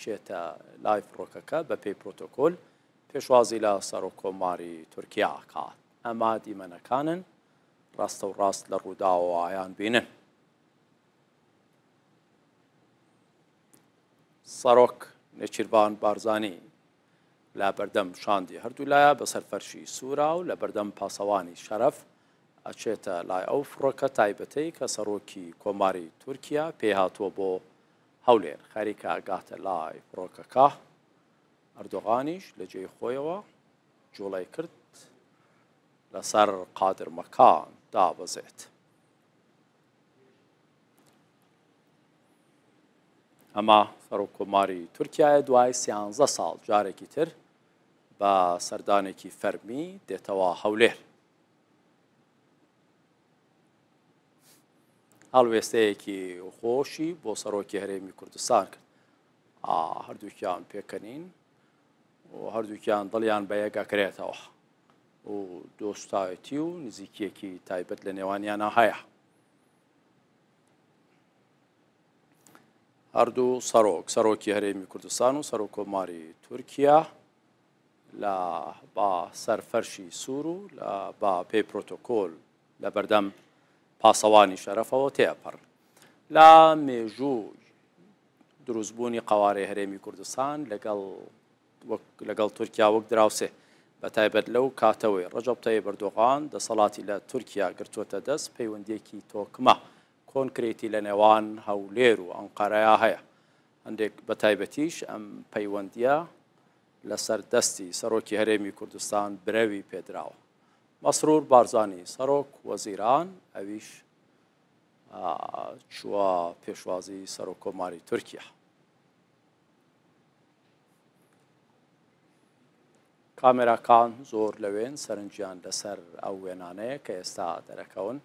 بچێتە لای فڕۆکەکە بە پێی پرۆتۆکۆل پێشوازی لە سەرۆ کۆماری تورکیاکات ئەما دیمەنەکانن ڕاستە و ڕاست لە ڕووداوایان بینن سەرۆک نەچیربان بارزانانی لە بەردەم شاندی هەردوو لایە بە سەرفەرشی سوورا و لە بەردەم پاسەوانی شەرف ئەچێتە لای ئەو فڕۆکە تایبەتەی کە سەرۆکی کۆماری تورکیا پێهاتوە بۆ هەولێن خەریکە ئەگاتە لای فڕۆکەکە ئەردۆغانیش لە جێی خۆیەوە جوڵی کرد لەسەر قادرمەکان دابەزێت. ئەمە فەرۆکۆماری تورکایە دوای سیانزە ساڵ جارێکی تر بە سەردانێکی فەرمی دێتەوە هەولێر. هەڵوێستەیەکی خۆشی بۆ سەرۆکی هەرێمی کوردستان کرد هەردووکیان پێکەنین و هەردووکیان دڵیان بە یەکەکرێتەوە و دۆستاەتی و نزیکیەکی تایبەت لە نێوانیانە هەیە هەردوو سەرۆک سەرۆکی هەرێمی کوردستان و سەرۆک کۆماری تورکیا لە با سەرفەرشی سوور و لە با پێی پرۆتۆکۆل لە بەردەم پاسەوانی شەرەفەوە تێپەڕ لا مێژوو دروستبوونی قوارێ هەرێمی کوردستان لەگەڵ لەگەڵ تورکیا وەک دراوسێ بە تایبەت لەو کاتەوەی ڕژەبتەی بردوغان دەسەڵاتی لە تورکیا گرتوتە دەست پەیوەندێکی تۆکمە کۆنکرێتی لە نێوان هەولێر و ئەنقەرەیە هەیە هەندێک بە تایبەتیش ئەم پەیوەندیە لەسەر دەستی سەرۆکی هەرێمی کوردستان برەوی پێدراوە مەسرور بارزانانی سەرۆک وەزیران ئەویش چوە پێشوازی سەرۆک کۆماری تورکیا کامێراکان زۆر لەوێن سەرنجیان لەسەر ئەو وێنانەیە کە ئێستا دەرەکەون